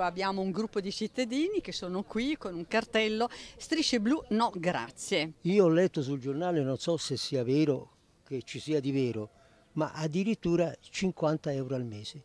Abbiamo un gruppo di cittadini che sono qui con un cartello strisce blu no grazie. Io ho letto sul giornale, non so se sia vero, che ci sia di vero, ma addirittura 50 euro al mese.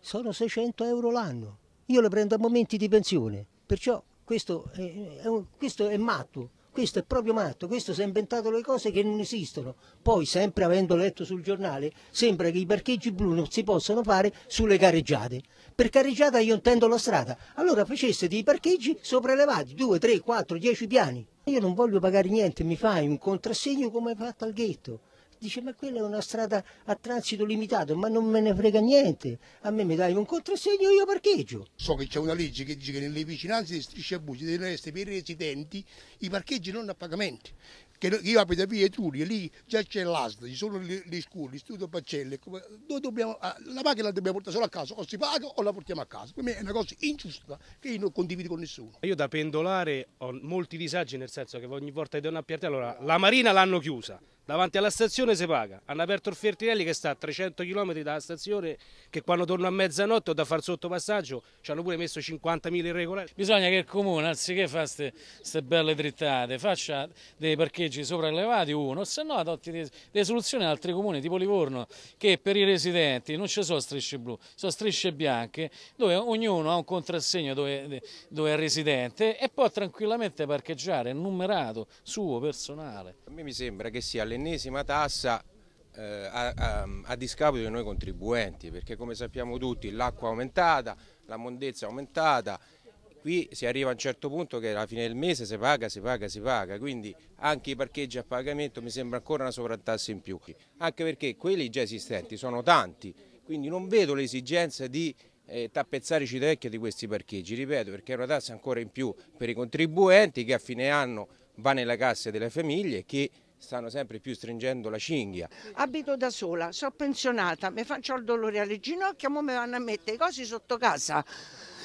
Sono 600 euro l'anno. Io le prendo a momenti di pensione, perciò questo è, è, un, questo è matto. Questo è proprio matto, questo si è inventato le cose che non esistono. Poi, sempre avendo letto sul giornale, sembra che i parcheggi blu non si possano fare sulle carreggiate. Per carreggiata io intendo la strada. Allora facesse dei parcheggi sopraelevati, 2, 3, 4, 10 piani. Io non voglio pagare niente, mi fai un contrassegno come hai fatto al ghetto dice ma quella è una strada a transito limitato, ma non me ne frega niente, a me mi dai un contrassegno io parcheggio. So che c'è una legge che dice che nelle vicinanze di strisce abusi devono essere per i residenti i parcheggi non a pagamento. Che io abito a Via Etruria, lì già c'è l'ASD, ci sono le, le scuole, l'istituto Paccelle, ah, la macchina la dobbiamo portare solo a casa, o si paga o la portiamo a casa. Per me è una cosa ingiusta che io non condivido con nessuno. Io da pendolare ho molti disagi nel senso che ogni volta che devo andare a Piartello, allora la marina l'hanno chiusa, Davanti alla stazione si paga, hanno aperto il Fertinelli che sta a 300 km dalla stazione che quando torno a mezzanotte ho da far sottopassaggio ci hanno pure messo 50.000 irregolari. Bisogna che il comune anziché fare queste belle trittate faccia dei parcheggi sopraelevati uno, se no adotti delle soluzioni ad altri comuni tipo Livorno che per i residenti non ci sono strisce blu, sono strisce bianche dove ognuno ha un contrassegno dove, dove è residente e può tranquillamente parcheggiare, numerato suo, personale. A me mi sembra che sia l'ennesima tassa eh, a, a, a, discapito di noi contribuenti, perché come sappiamo tutti l'acqua è aumentata, la mondezza è aumentata, qui si arriva a un certo punto che alla fine del mese si paga, si paga, si paga, quindi anche i parcheggi a pagamento mi sembra ancora una sovrattassa in più, anche perché quelli già esistenti sono tanti, quindi non vedo l'esigenza di eh, tappezzare i cittadini di questi parcheggi, ripeto, perché è una tassa ancora in più per i contribuenti che a fine anno va nella cassa delle famiglie che stanno sempre più stringendo la cinghia. Abito da sola, sono pensionata, mi faccio il dolore alle ginocchia, ora mi vanno a mettere i cosi sotto casa.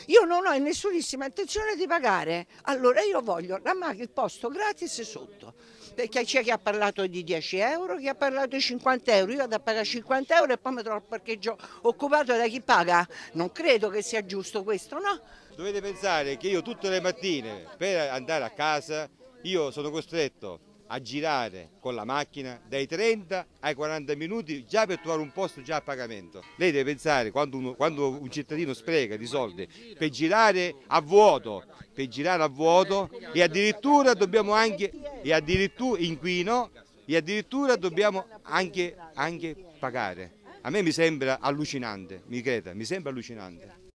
Io non ho nessunissima intenzione di pagare, allora io voglio la macchina, il posto gratis sotto, perché c'è chi ha parlato di 10 euro, chi ha parlato di 50 euro, io vado a pagare 50 euro e poi mi trovo il parcheggio occupato da chi paga, non credo che sia giusto questo, no? Dovete pensare che io tutte le mattine per andare a casa io sono costretto a girare con la macchina dai 30 ai 40 minuti già per trovare un posto già a pagamento. Lei deve pensare quando, uno, quando un cittadino spreca di soldi per girare a vuoto, per girare a vuoto e addirittura dobbiamo anche, e addirittura inquino, e addirittura dobbiamo anche, anche pagare. A me mi sembra allucinante, mi creda, mi sembra allucinante.